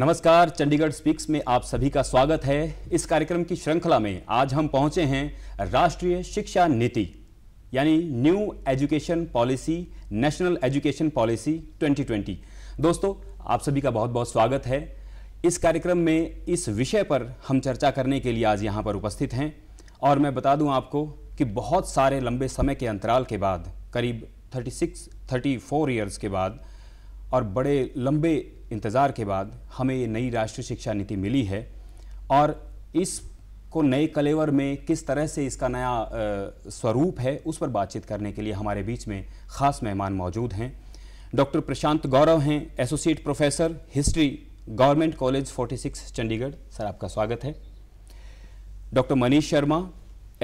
नमस्कार चंडीगढ़ स्पीक्स में आप सभी का स्वागत है इस कार्यक्रम की श्रृंखला में आज हम पहुंचे हैं राष्ट्रीय शिक्षा नीति यानी new education policy national education policy 2020 दोस्तों आप सभी का बहुत बहुत स्वागत है इस कार्यक्रम में इस विषय पर हम चर्चा करने के लिए आज यहाँ पर उपस्थित हैं और मैं बता दूँ आपको कि बहुत सारे लंबे समय के अंतराल के बाद करीब 36 34 ईयर्स के बाद और बड़े लंबे इंतज़ार के बाद हमें ये नई राष्ट्रीय शिक्षा नीति मिली है और इस को नए कलेवर में किस तरह से इसका नया स्वरूप है उस पर बातचीत करने के लिए हमारे बीच में ख़ास मेहमान मौजूद हैं डॉक्टर प्रशांत गौरव हैं associate professor history government college 46 Chandigarh sir आपका स्वागत है doctor Manish Sharma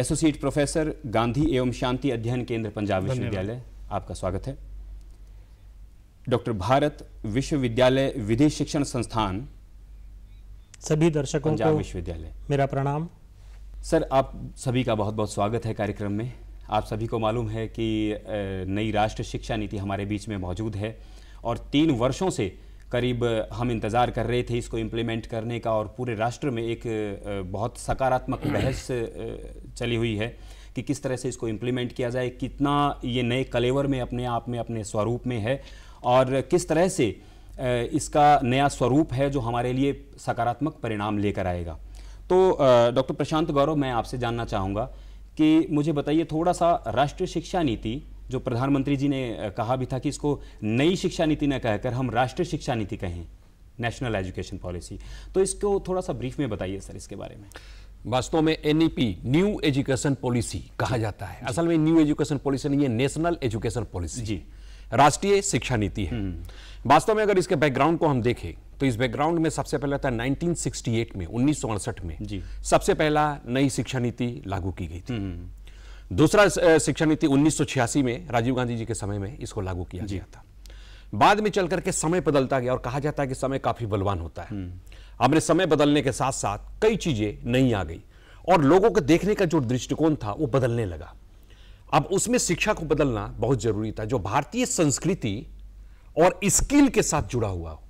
associate professor Gandhi एवं शांति अध्ययन केंद्र पंजाब विश्वविद्यालय आपका स्वागत है डॉक्टर भारत विश्वविद्यालय विदेश शिक्षण संस्थान सभी दर्शकों को विश्वविद्यालय मेरा प्रणाम सर आप सभी का बहुत बहुत स्वागत है कार्यक्रम में आप सभी को मालूम है कि नई राष्ट्र शिक्षा नीति हमारे बीच में मौजूद है और तीन वर्षों से करीब हम इंतज़ार कर रहे थे इसको इम्प्लीमेंट करने का और पूरे राष्ट्र में एक बहुत सकारात्मक बहस चली हुई है कि किस तरह से इसको इम्प्लीमेंट किया जाए कितना ये नए कलेवर में अपने आप में अपने स्वरूप में है और किस तरह से इसका नया स्वरूप है जो हमारे लिए सकारात्मक परिणाम लेकर आएगा तो डॉक्टर प्रशांत गौरव मैं आपसे जानना चाहूँगा कि मुझे बताइए थोड़ा सा राष्ट्रीय शिक्षा नीति जो प्रधानमंत्री जी ने कहा भी था कि इसको नई शिक्षा नीति न कहकर हम राष्ट्रीय शिक्षा नीति कहें नेशनल एजुकेशन पॉलिसी तो इसको थोड़ा सा ब्रीफ में बताइए सर इसके बारे में वास्तव में एनईपी न्यू एजुकेशन पॉलिसी कहा जाता है असल में न्यू एजुकेशन पॉलिसी नहीं है नेशनल एजुकेशन पॉलिसी जी राष्ट्रीय शिक्षा नीति है वास्तव में अगर इसके बैकग्राउंड को हम देखें तो इस बैकग्राउंड में सबसे पहला था 1968 में उन्नीस में जी सबसे पहला नई शिक्षा नीति लागू की गई थी हम्म। दूसरा शिक्षा नीति उन्नीस में राजीव गांधी जी के समय में इसको लागू किया गया था बाद में चल करके समय बदलता गया और कहा जाता है कि समय काफी बलवान होता है हमने हम्म। समय बदलने के साथ साथ कई चीजें नहीं आ गई और लोगों के देखने का जो दृष्टिकोण था वो बदलने लगा अब उसमें शिक्षा को बदलना बहुत जरूरी था जो भारतीय संस्कृति और स्किल के साथ जुड़ा हुआ हो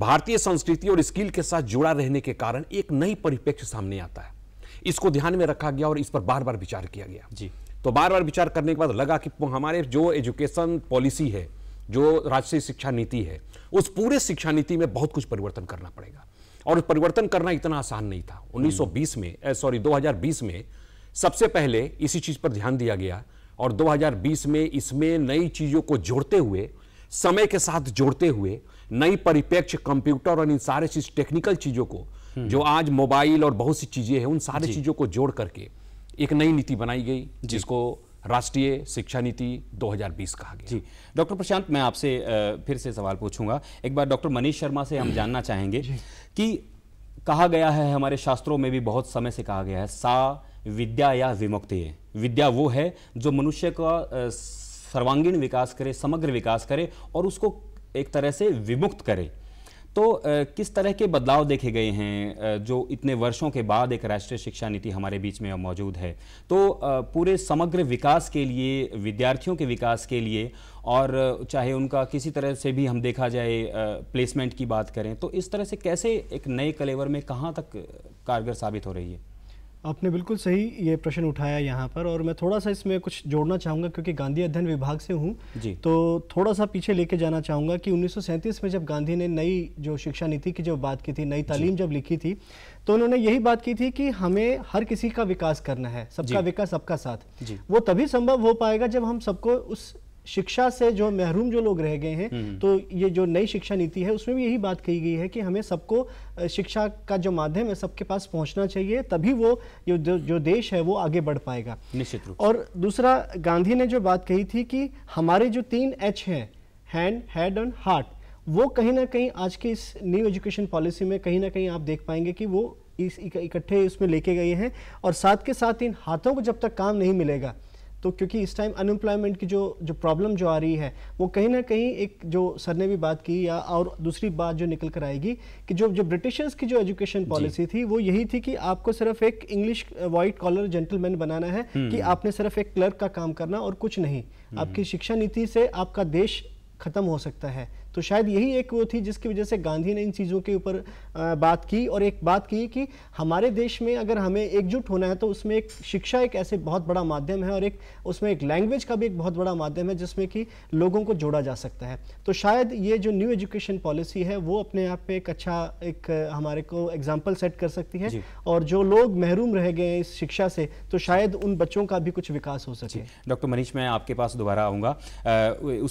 भारतीय संस्कृति और स्किल के साथ जुड़ा रहने के कारण एक नई परिप्रेक्ष्य सामने आता है इसको ध्यान में रखा गया और इस पर बार बार विचार किया गया जी तो बार बार विचार करने के बाद लगा कि हमारे जो एजुकेशन पॉलिसी है जो राष्ट्रीय शिक्षा नीति है उस पूरे शिक्षा नीति में बहुत कुछ परिवर्तन करना पड़ेगा और परिवर्तन करना इतना आसान नहीं था 1920 हम्म। में सॉरी 2020 में सबसे पहले इसी चीज पर ध्यान दिया गया और 2020 में इसमें नई चीजों को जोड़ते हुए समय के साथ जोड़ते हुए नई परिप्रेक्ष्य कंप्यूटर और इन सारे चीज टेक्निकल चीजों को हम्म। जो आज मोबाइल और बहुत सी चीजें हैं उन सारी चीजों को जोड़ करके एक नई नीति बनाई गई जिसको राष्ट्रीय शिक्षा नीति 2020 कहा गया जी डॉक्टर प्रशांत मैं आपसे फिर से सवाल पूछूंगा एक बार डॉक्टर मनीष शर्मा से हम हम्म। जानना चाहेंगे कि कहा गया है हमारे शास्त्रों में भी बहुत समय से कहा गया है सा विद्या या विमुक्ति है विद्या वो है जो मनुष्य का सर्वांगीण विकास करे समग्र विकास करे और उसको एक तरह से विमुक्त करे तो किस तरह के बदलाव देखे गए हैं जो इतने वर्षों के बाद एक राष्ट्रीय शिक्षा नीति हमारे बीच में मौजूद है तो पूरे समग्र विकास के लिए विद्यार्थियों के विकास के लिए और चाहे उनका किसी तरह से भी हम देखा जाए प्लेसमेंट की बात करें तो इस तरह से कैसे एक नए कलेवर में कहाँ तक कारगर साबित हो रही है आपने बिल्कुल सही ये प्रश्न उठाया यहाँ पर और मैं थोड़ा सा इसमें कुछ जोड़ना चाहूँगा क्योंकि गांधी अध्ययन विभाग से हूँ तो थोड़ा सा पीछे लेके जाना चाहूँगा कि 1937 में जब गांधी ने नई जो शिक्षा नीति की जो बात की थी नई तालीम जब लिखी थी तो उन्होंने यही बात की थी कि हमें हर किसी का विकास करना है सबका विकास सबका साथ वो तभी संभव हो पाएगा जब हम सबको उस शिक्षा से जो महरूम जो लोग रह गए हैं हम्म। तो ये जो नई शिक्षा नीति है उसमें भी यही बात कही गई है कि हमें सबको शिक्षा का जो माध्यम है सबके पास पहुंचना चाहिए तभी वो जो जो देश है वो आगे बढ़ पाएगा निश्चित रूप और दूसरा गांधी ने जो बात कही थी कि हमारे जो तीन एच हैं हैंड हेड एंड हार्ट वो कहीं ना कहीं आज की इस न्यू एजुकेशन पॉलिसी में कहीं ना कहीं आप देख पाएंगे कि वो इस इकट्ठे उसमें लेके गए हैं और साथ के साथ इन हाथों को जब तक काम नहीं मिलेगा तो क्योंकि इस टाइम अनएम्प्लॉयमेंट की जो जो प्रॉब्लम जो आ रही है वो कहीं ना कहीं एक जो सर ने भी बात की या और दूसरी बात जो निकल कर आएगी कि जो जो ब्रिटिशर्स की जो एजुकेशन पॉलिसी थी वो यही थी कि आपको सिर्फ एक इंग्लिश वाइट कॉलर जेंटलमैन बनाना है हम्म। कि आपने सिर्फ एक क्लर्क का काम करना और कुछ नहीं हम्म। आपकी शिक्षा नीति से आपका देश खत्म हो सकता है तो शायद यही एक वो थी जिसकी वजह से गांधी ने इन चीज़ों के ऊपर बात की और एक बात की कि हमारे देश में अगर हमें एकजुट होना है तो उसमें एक शिक्षा एक ऐसे बहुत बड़ा माध्यम है और एक उसमें एक लैंग्वेज का भी एक बहुत बड़ा माध्यम है जिसमें कि लोगों को जोड़ा जा सकता है तो शायद ये जो न्यू एजुकेशन पॉलिसी है वो अपने आप पर एक अच्छा एक हमारे को एग्जाम्पल सेट कर सकती है और जो लोग महरूम रह गए इस शिक्षा से तो शायद उन बच्चों का भी कुछ विकास हो सके डॉक्टर मनीष मैं आपके पास दोबारा आऊँगा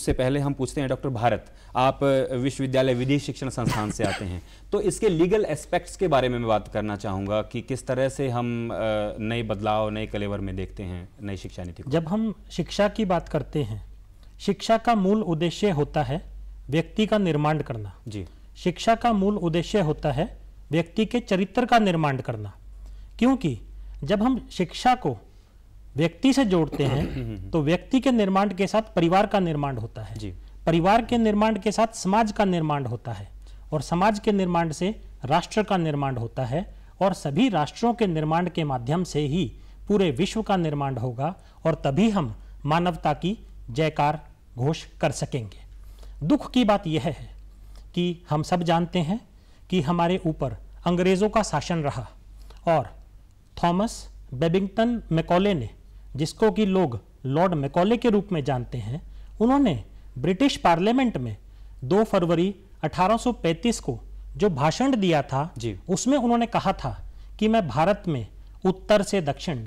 उससे पहले हम पूछते हैं डॉक्टर भारत आप आप विश्वविद्यालय विधि शिक्षण संस्थान से आते हैं तो इसके लीगल एस्पेक्ट्स के बारे में मैं बात करना चाहूँगा कि किस तरह से हम नए बदलाव नए कलेवर में देखते हैं नई शिक्षा नीति जब हम शिक्षा की बात करते हैं शिक्षा का मूल उद्देश्य होता है व्यक्ति का निर्माण करना जी शिक्षा का मूल उद्देश्य होता है व्यक्ति के चरित्र का निर्माण करना क्योंकि जब हम शिक्षा को व्यक्ति से जोड़ते हैं हम्म, हम्म, हम्म। तो व्यक्ति के निर्माण के साथ परिवार का निर्माण होता है जी परिवार के निर्माण के साथ समाज का निर्माण होता है और समाज के निर्माण से राष्ट्र का निर्माण होता है और सभी राष्ट्रों के निर्माण के माध्यम से ही पूरे विश्व का निर्माण होगा और तभी हम मानवता की जयकार घोष कर सकेंगे दुख की बात यह है कि हम सब जानते हैं कि हमारे ऊपर अंग्रेज़ों का शासन रहा और थॉमस बेबिंगटन मैकॉले ने जिसको कि लोग लॉर्ड मैकॉले के रूप में जानते हैं उन्होंने ब्रिटिश पार्लियामेंट में 2 फरवरी 1835 को जो भाषण दिया था जी उसमें उन्होंने कहा था कि मैं भारत में उत्तर से दक्षिण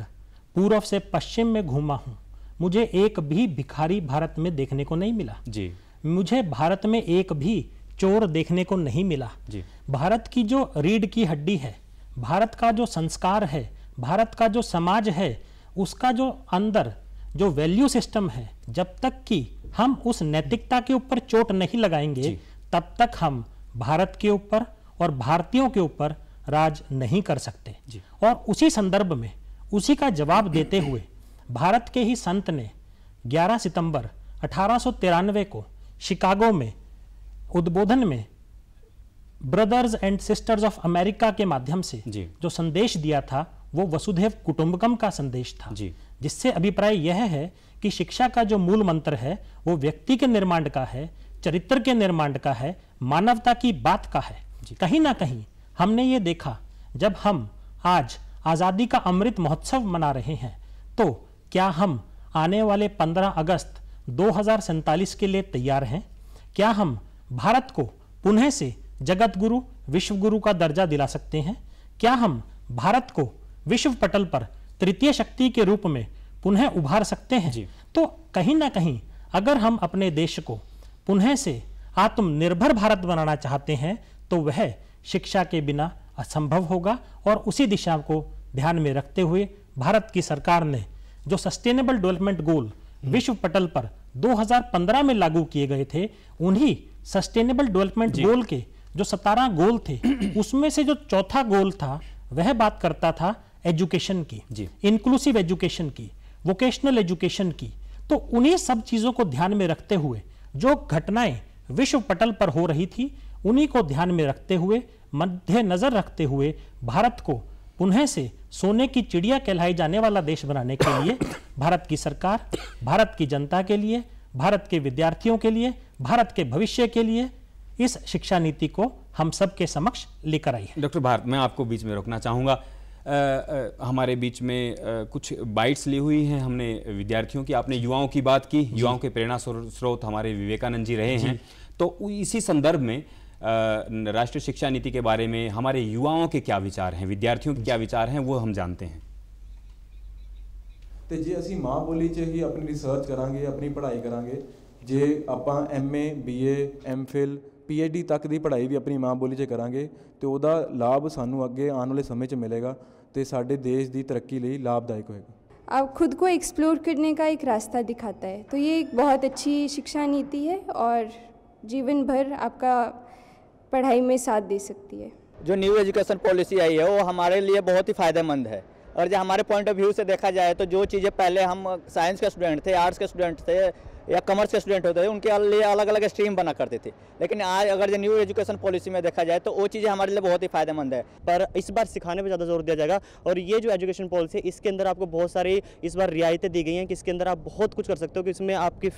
पूर्व से पश्चिम में घूमा हूँ मुझे एक भी भिखारी भारत में देखने को नहीं मिला जी मुझे भारत में एक भी चोर देखने को नहीं मिला जी भारत की जो रीढ़ की हड्डी है भारत का जो संस्कार है भारत का जो समाज है उसका जो अंदर जो वैल्यू सिस्टम है जब तक कि हम उस नैतिकता के ऊपर चोट नहीं लगाएंगे तब तक हम भारत के ऊपर और भारतीयों के ऊपर राज नहीं कर सकते और उसी संदर्भ में उसी का जवाब देते हुए भारत के ही संत ने 11 सितंबर अठारह को शिकागो में उद्बोधन में brothers and sisters of America के माध्यम से जो संदेश दिया था वो वसुधेव कुटुंबकम का संदेश था जिससे अभिप्राय यह है कि शिक्षा का जो मूल मंत्र है वो व्यक्ति के निर्माण का है चरित्र के निर्माण का है मानवता की बात का है कहीं ना कहीं हमने ये देखा जब हम आज आज़ादी का अमृत महोत्सव मना रहे हैं तो क्या हम आने वाले 15 अगस्त दो के लिए तैयार हैं क्या हम भारत को पुनः से जगत गुरु विश्व गुरु का दर्जा दिला सकते हैं क्या हम भारत को विश्व पटल पर तृतीय शक्ति के रूप में पुनः उभार सकते हैं तो कहीं ना कहीं अगर हम अपने देश को पुनः से आत्मनिर्भर भारत बनाना चाहते हैं तो वह शिक्षा के बिना असंभव होगा और उसी दिशा को ध्यान में रखते हुए भारत की सरकार ने जो सस्टेनेबल डेवलपमेंट गोल विश्व पटल पर 2015 में लागू किए गए थे उन्हीं सस्टेनेबल डेवलपमेंट गोल के जो सतारह गोल थे उसमें से जो चौथा गोल था वह बात करता था एजुकेशन की इंक्लूसिव एजुकेशन की वोकेशनल एजुकेशन की तो उन्हीं सब चीज़ों को ध्यान में रखते हुए जो घटनाएं विश्व पटल पर हो रही थी उन्हीं को ध्यान में रखते हुए मध्य नज़र रखते हुए भारत को पुनः से सोने की चिड़िया कहलाई जाने वाला देश बनाने के लिए भारत की सरकार भारत की जनता के लिए भारत के विद्यार्थियों के लिए भारत के भविष्य के लिए इस शिक्षा नीति को हम सबके समक्ष लेकर आई है डॉक्टर भारत मैं आपको बीच में रोकना चाहूंगा हमारे बीच में कुछ बाइट्स ली हुई हैं हमने विद्यार्थियों की आपने युवाओं की बात की युवाओं के प्रेरणा स्रोत हमारे विवेकानंद जी रहे हैं तो इसी संदर्भ में राष्ट्रीय शिक्षा नीति के बारे में हमारे युवाओं के क्या विचार हैं विद्यार्थियों के क्या विचार हैं वो हम जानते हैं तो असी माँ बोली च ही अपनी रिसर्च करा अपनी पढ़ाई करा जे आप M A B M Phil H D तक की पढ़ाई भी अपनी माँ बोली ਕਰਾਂਗੇ ਤੇ ਉਹਦਾ ਲਾਭ ਸਾਨੂੰ ਅੱਗੇ ਆਉਣ ਵਾਲੇ समय से मिलेगा तो साढ़े देश की तरक्की ਲਈ लाभदायक ਹੋਏਗਾ आप खुद को एक्सप्लोर करने का एक रास्ता दिखाता है तो ये एक बहुत अच्छी शिक्षा नीति है और जीवन भर आपका पढ़ाई में साथ दे सकती है जो न्यू एजुकेशन पॉलिसी आई है वो हमारे लिए बहुत ही फ़ायदेमंद है और जब हमारे पॉइंट ऑफ व्यू से देखा जाए तो जो चीज़ें पहले हम साइंस के स्टूडेंट थे आर्ट्स के स्टूडेंट थे या कॉमर्स के स्टूडेंट होते थे उनके लिए अलग अलग स्ट्रीम बना करते थे लेकिन आज अगर जो न्यू एजुकेशन पॉलिसी में देखा जाए तो वो चीज़ें हमारे लिए बहुत ही फायदेमंद है पर इस बार सिखाने पर ज़्यादा जोर दिया जाएगा और ये जो एजुकेशन पॉलिसी है इसके अंदर आपको बहुत सारी इस बार रियायतें दी गई हैं कि इसके अंदर आप बहुत कुछ कर सकते हो कि इसमें आपकी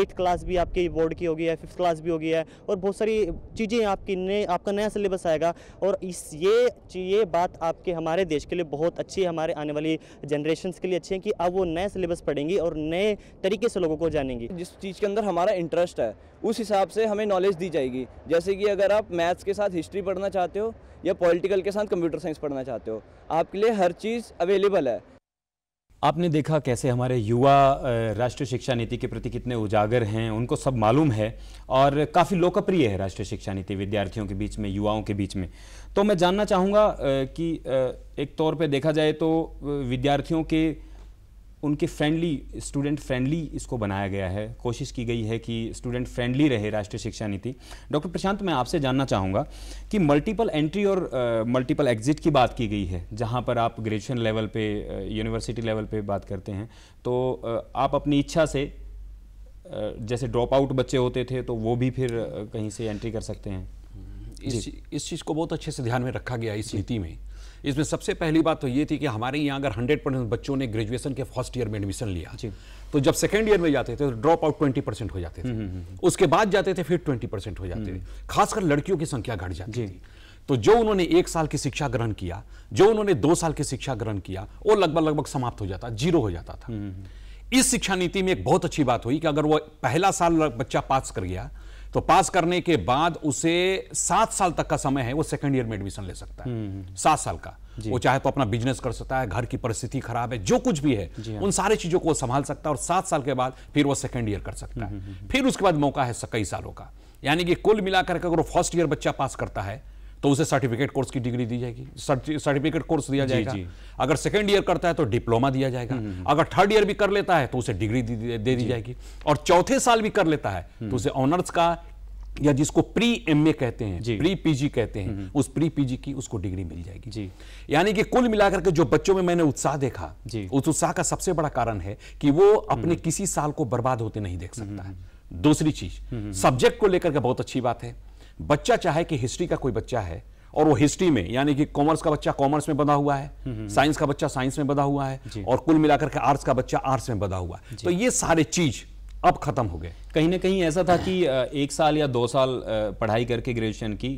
एट्थ क्लास भी आपकी बोर्ड की होगी है फिफ्थ क्लास भी होगी है और बहुत सारी चीज़ें आपकी नए आपका नया सिलेबस आएगा और इस ये ये बात आपके हमारे देश के लिए बहुत अच्छी है हमारे आने वाली जनरेशन के लिए अच्छी है कि अब वो नए सिलेबस पढ़ेंगी और नए तरीके से लोगों को जानेंगी जाएगी जिस चीज़ के अंदर हमारा इंटरेस्ट है उस हिसाब से हमें नॉलेज दी जाएगी जैसे कि अगर आप मैथ्स के साथ हिस्ट्री पढ़ना चाहते हो या पॉलिटिकल के साथ कंप्यूटर साइंस पढ़ना चाहते हो आपके लिए हर चीज़ अवेलेबल है आपने देखा कैसे हमारे युवा राष्ट्रीय शिक्षा नीति के प्रति कितने उजागर हैं उनको सब मालूम है और काफ़ी लोकप्रिय है राष्ट्रीय शिक्षा नीति विद्यार्थियों के बीच में युवाओं के बीच में तो मैं जानना चाहूँगा कि एक तौर पे देखा जाए तो विद्यार्थियों के उनके फ्रेंडली स्टूडेंट फ्रेंडली इसको बनाया गया है कोशिश की गई है कि स्टूडेंट फ्रेंडली रहे राष्ट्रीय शिक्षा नीति डॉक्टर प्रशांत मैं आपसे जानना चाहूँगा कि मल्टीपल एंट्री और मल्टीपल uh, एग्जिट की बात की गई है जहाँ पर आप ग्रेजुएशन लेवल पे यूनिवर्सिटी लेवल पे बात करते हैं तो uh, आप अपनी इच्छा से uh, जैसे ड्रॉप आउट बच्चे होते थे तो वो भी फिर कहीं से एंट्री कर सकते हैं इस इस चीज़ को बहुत अच्छे से ध्यान में रखा गया इस नीति में इसमें सबसे पहली बात तो ये थी कि हमारे यहाँ अगर हंड्रेड परसेंट बच्चों ने ग्रेजुएशन के फर्स्ट ईयर में एडमिशन लिया तो जब सेकेंड ईयर में जाते थे तो ड्रॉप आउट ट्वेंटी परसेंट हो जाते थे हम्म, हम्म, हम्म। उसके बाद जाते थे फिर ट्वेंटी परसेंट हो जाते थे खासकर लड़कियों की संख्या घट जाती थी तो जो उन्होंने एक साल की शिक्षा ग्रहण किया जो उन्होंने दो साल की शिक्षा ग्रहण किया वो लगभग लगभग समाप्त हो जाता जीरो हो जाता था इस शिक्षा नीति में एक बहुत अच्छी बात हुई कि अगर वो पहला साल बच्चा पास कर गया तो पास करने के बाद उसे सात साल तक का समय है वो सेकेंड ईयर में एडमिशन ले सकता है हम्म, हम्म। सात साल का वो चाहे तो अपना बिजनेस कर सकता है घर की परिस्थिति खराब है जो कुछ भी है हाँ। उन सारी चीजों को संभाल सकता है और सात साल के बाद फिर वो सेकेंड ईयर कर सकता हम्म, है फिर उसके बाद मौका है कई सालों का यानी कि कुल मिलाकर अगर वो फर्स्ट ईयर बच्चा पास करता है तो उसे सर्टिफिकेट कोर्स की डिग्री दी जाएगी सर्टिफिकेट कोर्स दिया जाएगा जी, जी. अगर सेकेंड ईयर करता है तो डिप्लोमा दिया जाएगा हम्म, हम्म। अगर थर्ड ईयर भी कर लेता है तो उसे डिग्री दे दी जाएगी और चौथे साल भी कर लेता है हम्म। तो उसे ऑनर्स का या जिसको प्री एमए कहते हैं प्री पीजी कहते हैं उस प्री पीजी की उसको डिग्री मिल जाएगी जी यानी कि कुल मिलाकर के जो बच्चों में मैंने उत्साह देखा उस उत्साह का सबसे बड़ा कारण है कि वो अपने किसी साल को बर्बाद होते नहीं देख सकता है दूसरी चीज सब्जेक्ट को लेकर के बहुत अच्छी बात है बच्चा चाहे कि हिस्ट्री का कोई बच्चा है और वो हिस्ट्री में यानी कि कॉमर्स का बच्चा कॉमर्स में बना हुआ है साइंस का बच्चा साइंस में बना हुआ है और कुल मिलाकर के आर्ट्स का बच्चा आर्ट्स में बना हुआ है तो ये सारे चीज़ अब खत्म हो गए कहीं ना कहीं ऐसा था कि एक साल या दो साल पढ़ाई करके ग्रेजुएशन की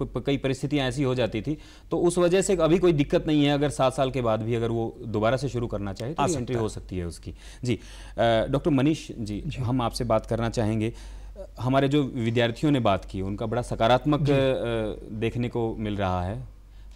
कई परिस्थितियां ऐसी हो जाती थी तो उस वजह से अभी कोई दिक्कत नहीं है अगर सात साल के बाद भी अगर वो दोबारा से शुरू करना चाहे तो एंट्री हो सकती है उसकी जी डॉक्टर मनीष जी, जी हम आपसे बात करना चाहेंगे हमारे जो विद्यार्थियों ने बात की उनका बड़ा सकारात्मक देखने को मिल रहा है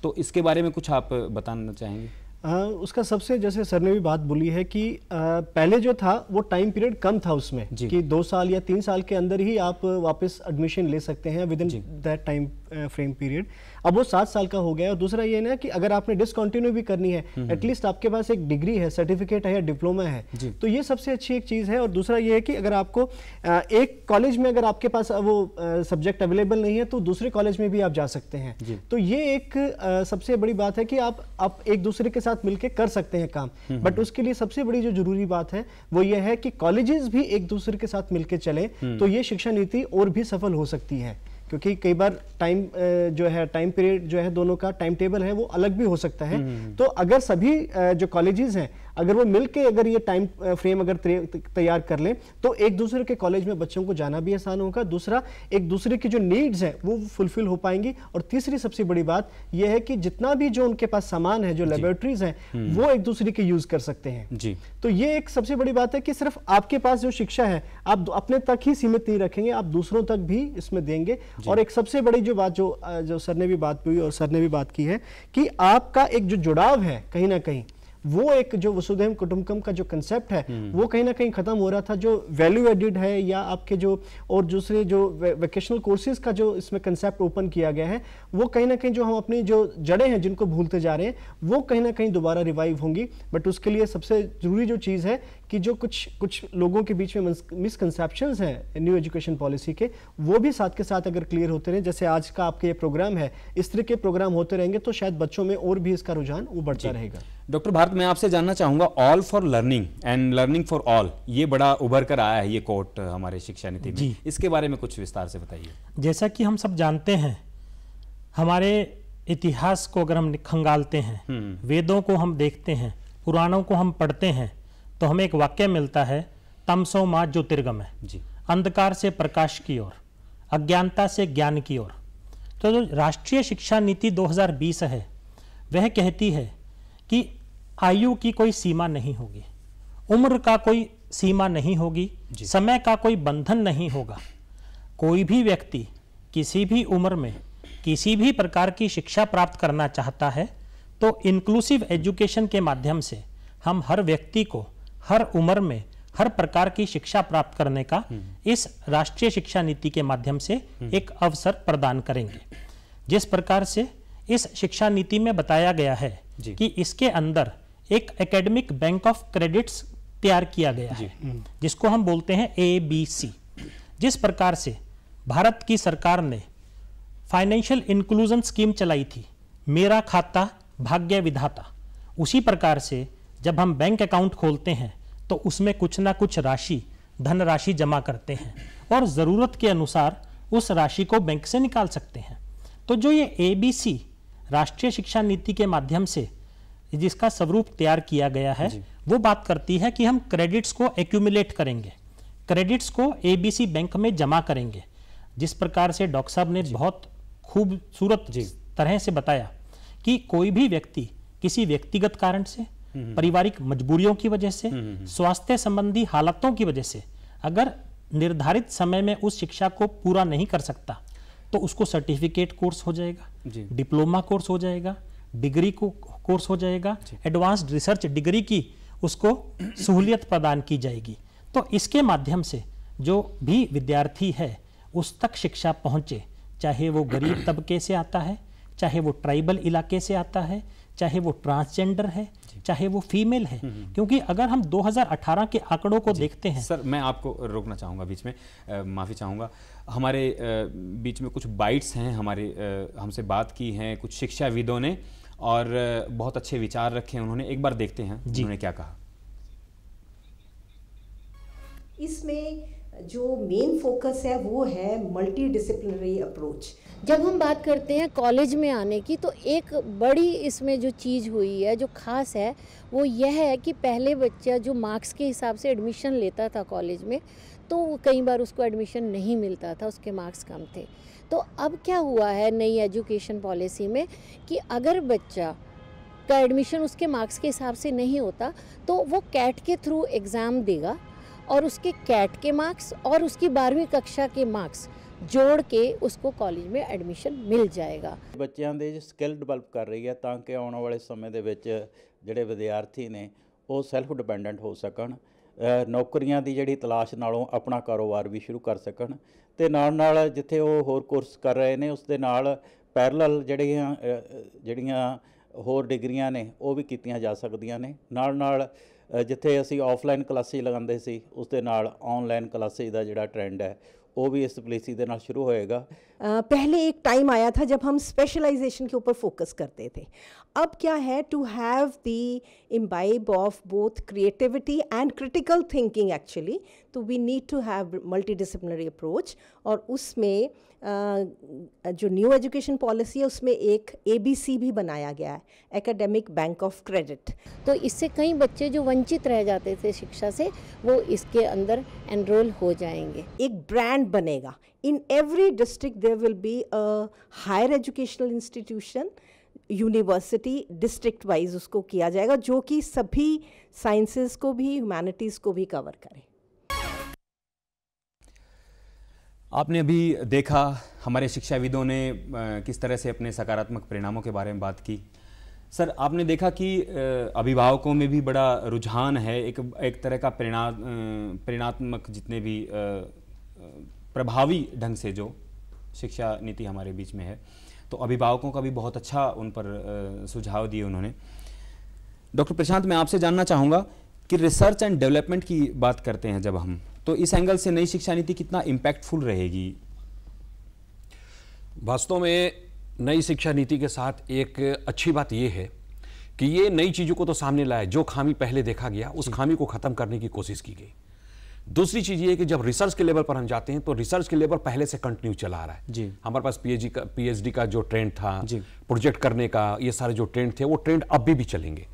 तो इसके बारे में कुछ आप बताना चाहेंगे आ, उसका सबसे जैसे सर ने भी बात बोली है कि आ, पहले जो था वो टाइम पीरियड कम था उसमें कि दो साल या तीन साल के अंदर ही आप वापस एडमिशन ले सकते हैं within that time frame period अब वो सात साल का हो गया और दूसरा ये ना कि अगर आपने डिसकंटिन्यू भी करनी है एटलीस्ट हम्म, हम्म। आपके पास एक डिग्री है सर्टिफिकेट है या डिप्लोमा है तो ये सबसे अच्छी एक चीज़ है और दूसरा ये है कि अगर आपको एक कॉलेज में अगर आपके पास वो सब्जेक्ट अवेलेबल नहीं है तो दूसरे कॉलेज में भी आप जा सकते हैं तो ये एक सबसे बड़ी बात है कि आप आप एक दूसरे के साथ मिलकर कर सकते हैं काम बट हम्म, उसके लिए सबसे बड़ी जो जरूरी बात है वो ये है कि कॉलेजेस भी एक दूसरे के साथ मिलकर चले तो ये शिक्षा नीति और भी सफल हो सकती है क्योंकि कई बार टाइम जो है टाइम पीरियड जो है दोनों का टाइम टेबल है वो अलग भी हो सकता है हम्म, हम्म, हम्म। तो अगर सभी जो कॉलेजेस हैं अगर वो के अगर ये टाइम फ्रेम अगर तैयार कर लें तो एक दूसरे के कॉलेज में बच्चों को जाना भी आसान होगा दूसरा एक दूसरे की जो नीड्स हैं वो फुलफिल हो पाएंगी और तीसरी सबसे बड़ी बात यह है कि जितना भी जो उनके पास सामान है जो लेबोरेटरीज हैं हम्म। वो एक दूसरे के यूज कर सकते हैं जी तो ये एक सबसे बड़ी बात है कि सिर्फ आपके पास जो शिक्षा है आप अपने तक ही सीमित नहीं रखेंगे आप दूसरों तक भी इसमें देंगे और एक सबसे बड़ी जो बात जो जो सर ने भी बात की और सर ने भी बात की है कि आपका एक जो जुड़ाव है कहीं ना कहीं वो एक जो वसुधैव कुटुमकम का जो कंसेप्ट है हम्म। वो कहीं ना कहीं खत्म हो रहा था जो वैल्यू एडिड है या आपके जो और दूसरे जो वेकेशनल कोर्सेज का जो इसमें कंसेप्ट ओपन किया गया है वो कहीं ना कहीं जो हम अपनी जो जड़ें हैं जिनको भूलते जा रहे हैं वो कहीं ना कहीं दोबारा रिवाइव होंगी बट उसके लिए सबसे जरूरी जो चीज़ है कि जो कुछ कुछ लोगों के बीच में मिसकनसेप्शन हैं न्यू एजुकेशन पॉलिसी के वो भी साथ के साथ अगर क्लियर होते रहे जैसे आज का आपके ये प्रोग्राम है इस तरह के प्रोग्राम होते रहेंगे तो शायद बच्चों में और भी इसका रुझान बढ़ता रहेगा डॉक्टर भारत मैं आपसे जानना चाहूंगा all for learning and learning for all ये बड़ा उभर कर आया है ये कोर्ट हमारे शिक्षा नीति में इसके बारे में कुछ विस्तार से बताइए जैसा कि हम सब जानते हैं हमारे इतिहास को अगर हम खंगालते हैं हम्म। वेदों को हम देखते हैं पुराणों को हम पढ़ते हैं तो हमें एक वाक्य मिलता है तमसो माँ ज्योतिर्गम है जी अंधकार से प्रकाश की ओर अज्ञानता से ज्ञान की ओर तो जो राष्ट्रीय शिक्षा नीति 2020 है वह कहती है कि आयु की कोई सीमा नहीं होगी उम्र का कोई सीमा नहीं होगी समय का कोई बंधन नहीं होगा कोई भी व्यक्ति किसी भी उम्र में किसी भी प्रकार की शिक्षा प्राप्त करना चाहता है तो इंक्लूसिव एजुकेशन के माध्यम से हम हर व्यक्ति को हर उम्र में हर प्रकार की शिक्षा प्राप्त करने का इस राष्ट्रीय शिक्षा नीति के माध्यम से एक अवसर प्रदान करेंगे जिस प्रकार से इस शिक्षा नीति में बताया गया है कि इसके अंदर एक एकेडमिक बैंक ऑफ क्रेडिट्स तैयार किया गया है जिसको हम बोलते हैं ए बी सी जिस प्रकार से भारत की सरकार ने फाइनेंशियल इंक्लूजन स्कीम चलाई थी मेरा खाता भाग्य विधाता उसी प्रकार से जब हम बैंक अकाउंट खोलते हैं तो उसमें कुछ ना कुछ राशि धनराशि जमा करते हैं और ज़रूरत के अनुसार उस राशि को बैंक से निकाल सकते हैं तो जो ये ए राष्ट्रीय शिक्षा नीति के माध्यम से जिसका स्वरूप तैयार किया गया है वो बात करती है कि हम क्रेडिट्स को एक्यूमुलेट करेंगे क्रेडिट्स को एबीसी बैंक में जमा करेंगे जिस प्रकार से डॉक्टर साहब ने बहुत खूबसूरत तरह से बताया कि कोई भी व्यक्ति किसी व्यक्तिगत कारण से हम्म। पारिवारिक मजबूरियों की वजह से हम्म, हम्म। स्वास्थ्य संबंधी हालतों की वजह से अगर निर्धारित समय में उस शिक्षा को पूरा नहीं कर सकता तो उसको सर्टिफिकेट कोर्स हो जाएगा डिप्लोमा कोर्स हो जाएगा डिग्री को कोर्स हो जाएगा एडवांस्ड रिसर्च डिग्री की उसको सहूलियत प्रदान की जाएगी तो इसके माध्यम से जो भी विद्यार्थी है उस तक शिक्षा पहुंचे चाहे वो गरीब तबके से आता है चाहे वो ट्राइबल इलाके से आता है चाहे वो ट्रांसजेंडर है चाहे वो फीमेल है हम्म, हम्म। क्योंकि अगर हम 2018 के आंकड़ों को देखते हैं सर मैं आपको रोकना चाहूंगा बीच में माफ़ी चाहूंगा हमारे आ, बीच में कुछ बाइट्स हैं हमारे हमसे बात की हैं कुछ शिक्षाविदों ने और बहुत अच्छे विचार रखे हैं उन्होंने एक बार देखते हैं जी उन्होंने क्या कहा इसमें जो मेन फोकस है वो है मल्टी डिसिप्लिनरी अप्रोच जब हम बात करते हैं कॉलेज में आने की तो एक बड़ी इसमें जो चीज़ हुई है जो खास है वो यह है कि पहले बच्चा जो मार्क्स के हिसाब से एडमिशन लेता था कॉलेज में तो कई बार उसको एडमिशन नहीं मिलता था उसके मार्क्स कम थे तो अब क्या हुआ है नई एजुकेशन पॉलिसी में कि अगर बच्चा का एडमिशन उसके मार्क्स के हिसाब से नहीं होता तो वो कैट के थ्रू एग्ज़ाम देगा और उसके कैट के मार्क्स और उसकी बारहवीं कक्षा के मार्क्स ਜੋੜ ਕੇ ਉਸਕੋ ਕਾਲਜ ਮੇ ਐਡਮਿਸ਼ਨ ਮਿਲ ਜਾਏਗਾ ਬੱਚਿਆਂ ਦੇ ਸਕਿੱਲ ਡਿਵੈਲਪ ਕਰ ਰਹੀ ਹੈ ਤਾਂ ਕਿ ਆਉਣ ਵਾਲੇ ਸਮੇਂ ਦੇ ਵਿੱਚ ਜਿਹੜੇ ਵਿਦਿਆਰਥੀ ਨੇ ਉਹ ਸੈਲਫ ਡਿਪੈਂਡੈਂਟ ਹੋ ਸਕਣ ਨੌਕਰੀਆਂ ਦੀ ਜਿਹੜੀ ਤਲਾਸ਼ ਨਾਲੋਂ ਆਪਣਾ ਕਾਰੋਬਾਰ ਵੀ ਸ਼ੁਰੂ ਕਰ ਸਕਣ ਤੇ ਨਾਲ ਨਾਲ ਜਿੱਥੇ ਉਹ ਹੋਰ ਕੋਰਸ ਕਰ ਰਹੇ ਨੇ ਉਸ ਦੇ ਨਾਲ ਪੈਰਲਲ ਜਿਹੜੀਆਂ ਜਿਹੜੀਆਂ ਹੋਰ ਡਿਗਰੀਆਂ ਨੇ ਉਹ ਵੀ ਕੀਤੀਆਂ ਜਾ ਸਕਦੀਆਂ ਨੇ ਨਾਲ ਨਾਲ जिथे असी ऑफलाइन ਕਲਾਸੇ लगाते ਸੀ ऑनलाइन क्लासेज का ਆਨਲਾਈਨ ट्रेंड है वो भी इस पॉलिसी के शुरू होएगा पहले एक टाइम आया था जब हम स्पेशलाइजेशन के ऊपर फोकस करते थे अब क्या है to have the imbibe of both creativity and critical thinking actually तो we need to have multidisciplinary approach और उसमें जो न्यू एजुकेशन पॉलिसी है उसमें एक ए भी बनाया गया है एकेडमिक बैंक ऑफ क्रेडिट तो इससे कई बच्चे जो वंचित रह जाते थे शिक्षा से वो इसके अंदर एनरोल हो जाएंगे एक ब्रांड बनेगा in every district there will be higher educational institution university district wise उसको किया जाएगा जो कि सभी साइंसेस को भी ह्यूमैनिटीज़ को भी कवर करें आपने अभी देखा हमारे शिक्षाविदों ने किस तरह से अपने सकारात्मक परिणामों के बारे में बात की सर आपने देखा कि अभिभावकों में भी बड़ा रुझान है एक एक तरह का परिणा प्रेरणात्मक जितने भी प्रभावी ढंग से जो शिक्षा नीति हमारे बीच में है तो अभिभावकों का भी बहुत अच्छा उन पर सुझाव दिए उन्होंने डॉक्टर प्रशांत मैं आपसे जानना चाहूँगा कि रिसर्च एंड डेवलपमेंट की बात करते हैं जब हम तो इस एंगल से नई शिक्षा नीति कितना इम्पैक्टफुल रहेगी वास्तव में नई शिक्षा नीति के साथ एक अच्छी बात यह है कि ये नई चीज़ों को तो सामने लाया जो खामी पहले देखा गया उस खामी को ख़त्म करने की कोशिश की गई दूसरी चीज़ ये कि जब रिसर्च के लेवल पर हम जाते हैं तो रिसर्च के लेवल पहले से कंटिन्यू चला आ रहा है जी हमारे पास पीएचडी का पीएचडी का जो ट्रेंड था प्रोजेक्ट करने का ये सारे जो ट्रेंड थे वो ट्रेंड अब भी चलेंगे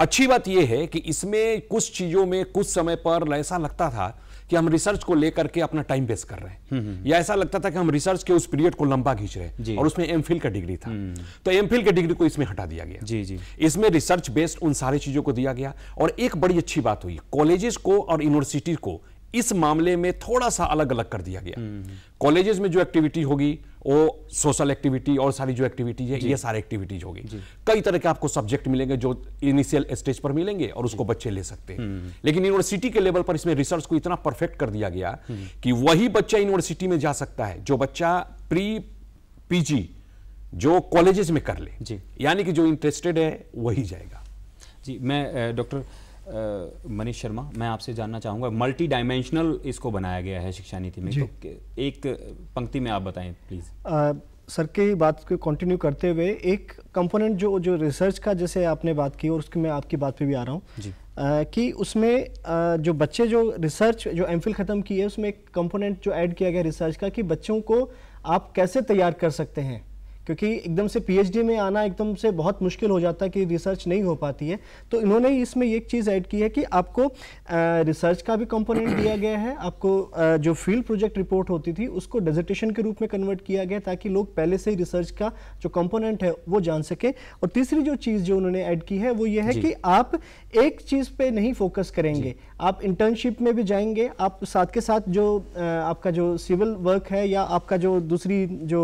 अच्छी बात यह है कि इसमें कुछ चीजों में कुछ समय पर ऐसा लगता था कि हम रिसर्च को लेकर के अपना टाइम वेस्ट कर रहे हैं हम्म, हम्म। या ऐसा लगता था कि हम रिसर्च के उस पीरियड को लंबा खींच रहे हैं और उसमें एमफिल का डिग्री था हम्म। तो एमफिल के डिग्री को इसमें हटा दिया गया जी जी इसमें रिसर्च बेस्ड उन सारी चीजों को दिया गया और एक बड़ी अच्छी बात हुई कॉलेजेस को और यूनिवर्सिटी को इस मामले में थोड़ा सा अलग अलग कर दिया गया कॉलेजेस में जो एक्टिविटी होगी वो सोशल एक्टिविटी और सारी जो एक्टिविटी है ये सारे एक्टिविटीज होगी कई तरह के आपको सब्जेक्ट मिलेंगे जो इनिशियल स्टेज पर मिलेंगे और उसको बच्चे ले सकते हैं हम्म। लेकिन यूनिवर्सिटी के लेवल पर इसमें रिसर्च को इतना परफेक्ट कर दिया गया हम्म। कि वही बच्चा यूनिवर्सिटी में जा सकता है जो बच्चा प्री पी जो कॉलेजेस में कर ले यानी कि जो इंटरेस्टेड है वही जाएगा जी मैं डॉक्टर मनीष शर्मा मैं आपसे जानना चाहूँगा मल्टी डायमेंशनल इसको बनाया गया है शिक्षा नीति में तो एक पंक्ति में आप बताएं प्लीज़ सर की बात को कंटिन्यू करते हुए एक कंपोनेंट जो जो रिसर्च का जैसे आपने बात की और उसकी मैं आपकी बात पे भी आ रहा हूँ कि उसमें आ, जो बच्चे जो रिसर्च जो एम ख़त्म की है उसमें एक कंपोनेंट जो ऐड किया गया रिसर्च का कि बच्चों को आप कैसे तैयार कर सकते हैं क्योंकि एकदम से पीएचडी में आना एकदम से बहुत मुश्किल हो जाता है कि रिसर्च नहीं हो पाती है तो इन्होंने इसमें एक चीज़ ऐड की है कि आपको रिसर्च का भी कंपोनेंट दिया गया है आपको जो फील्ड प्रोजेक्ट रिपोर्ट होती थी उसको डेजिटेशन के रूप में कन्वर्ट किया गया ताकि लोग पहले से ही रिसर्च का जो कंपोनेंट है वो जान सके और तीसरी जो चीज़ जो उन्होंने ऐड की है वो ये है कि आप एक चीज़ पर नहीं फोकस करेंगे आप इंटर्नशिप में भी जाएंगे आप साथ के साथ जो आपका जो सिविल वर्क है या आपका जो दूसरी जो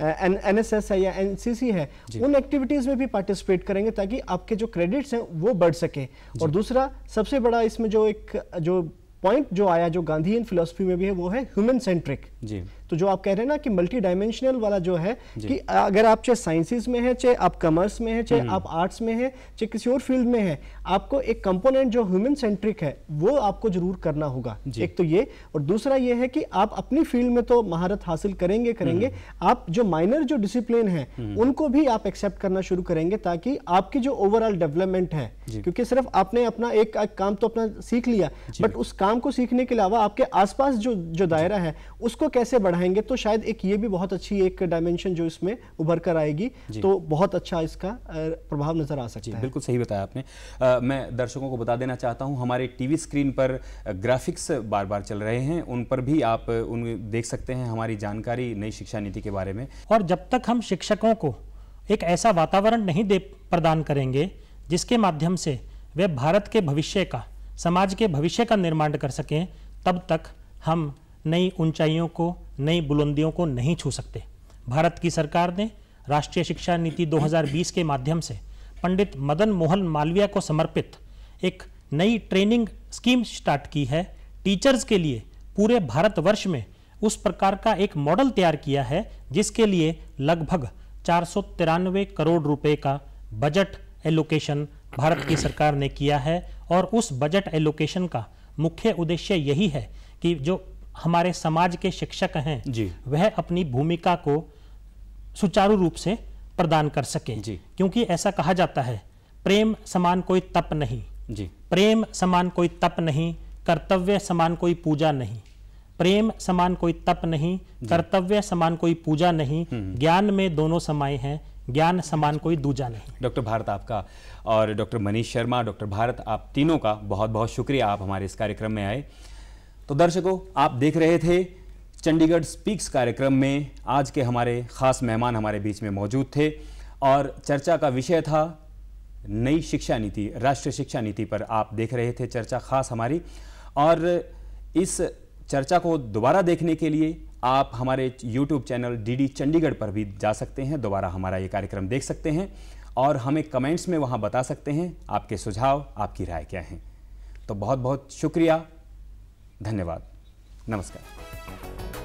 एन एस एस है या एन सी सी है उन एक्टिविटीज़ में भी पार्टिसिपेट करेंगे ताकि आपके जो क्रेडिट्स हैं वो बढ़ सके और दूसरा सबसे बड़ा इसमें जो एक जो पॉइंट जो आया जो गांधी इन फिलोसफी में भी है वो है ह्यूमन सेंट्रिक जी तो जो आप कह रहे हैं ना कि मल्टी डायमेंशनल वाला जो है कि अगर आप चाहे साइंसिस में है चाहे आप कॉमर्स में है चाहे हम्म। आप आर्ट्स में है चाहे किसी और फील्ड में है आपको एक कंपोनेंट जो ह्यूमन सेंट्रिक है वो आपको जरूर करना होगा एक तो ये और दूसरा ये है कि आप अपनी फील्ड में तो महारत हासिल करेंगे करेंगे हम्म। आप जो माइनर जो डिसिप्लिन है हम्म। उनको भी आप एक्सेप्ट करना शुरू करेंगे ताकि आपकी जो ओवरऑल डेवलपमेंट है क्योंकि सिर्फ आपने अपना एक काम तो अपना सीख लिया बट उस काम को सीखने के अलावा आपके आसपास जो जो दायरा है उसको कैसे बढ़ा बढ़ाएंगे तो शायद एक ये भी बहुत अच्छी एक डायमेंशन जो इसमें उभर कर आएगी तो बहुत अच्छा इसका प्रभाव नजर आ सकता है बिल्कुल सही बताया आपने आ, मैं दर्शकों को बता देना चाहता हूँ हमारे टीवी स्क्रीन पर ग्राफिक्स बार बार चल रहे हैं उन पर भी आप उन देख सकते हैं हमारी जानकारी नई शिक्षा नीति के बारे में और जब तक हम शिक्षकों को एक ऐसा वातावरण नहीं दे प्रदान करेंगे जिसके माध्यम से वे भारत के भविष्य का समाज के भविष्य का निर्माण कर सकें तब तक हम नई ऊंचाइयों को नई बुलंदियों को नहीं छू सकते भारत की सरकार ने राष्ट्रीय शिक्षा नीति 2020 के माध्यम से पंडित मदन मोहन मालविया को समर्पित एक नई ट्रेनिंग स्कीम स्टार्ट की है टीचर्स के लिए पूरे भारतवर्ष में उस प्रकार का एक मॉडल तैयार किया है जिसके लिए लगभग चार करोड़ रुपए का बजट एलोकेशन भारत की सरकार ने किया है और उस बजट एलोकेशन का मुख्य उद्देश्य यही है कि जो हमारे समाज के शिक्षक हैं जी वह अपनी भूमिका को सुचारू रूप से प्रदान कर सके क्योंकि ऐसा कहा जाता है प्रेम समान कोई तप नहीं जी प्रेम समान कोई तप नहीं कर्तव्य समान कोई पूजा नहीं प्रेम समान कोई तप नहीं कर्तव्य समान कोई पूजा नहीं हम्म। ज्ञान में दोनों समाये हैं ज्ञान समान कोई दूजा नहीं डॉक्टर भारत आपका और डॉक्टर मनीष शर्मा डॉक्टर भारत आप तीनों का बहुत बहुत शुक्रिया आप हमारे इस कार्यक्रम में आए तो दर्शकों आप देख रहे थे चंडीगढ़ स्पीक्स कार्यक्रम में आज के हमारे खास मेहमान हमारे बीच में मौजूद थे और चर्चा का विषय था नई शिक्षा नीति राष्ट्रीय शिक्षा नीति पर आप देख रहे थे चर्चा खास हमारी और इस चर्चा को दोबारा देखने के लिए आप हमारे YouTube चैनल डी चंडीगढ़ पर भी जा सकते हैं दोबारा हमारा ये कार्यक्रम देख सकते हैं और हमें कमेंट्स में वहाँ बता सकते हैं आपके सुझाव आपकी राय क्या हैं तो बहुत बहुत शुक्रिया धन्यवाद नमस्कार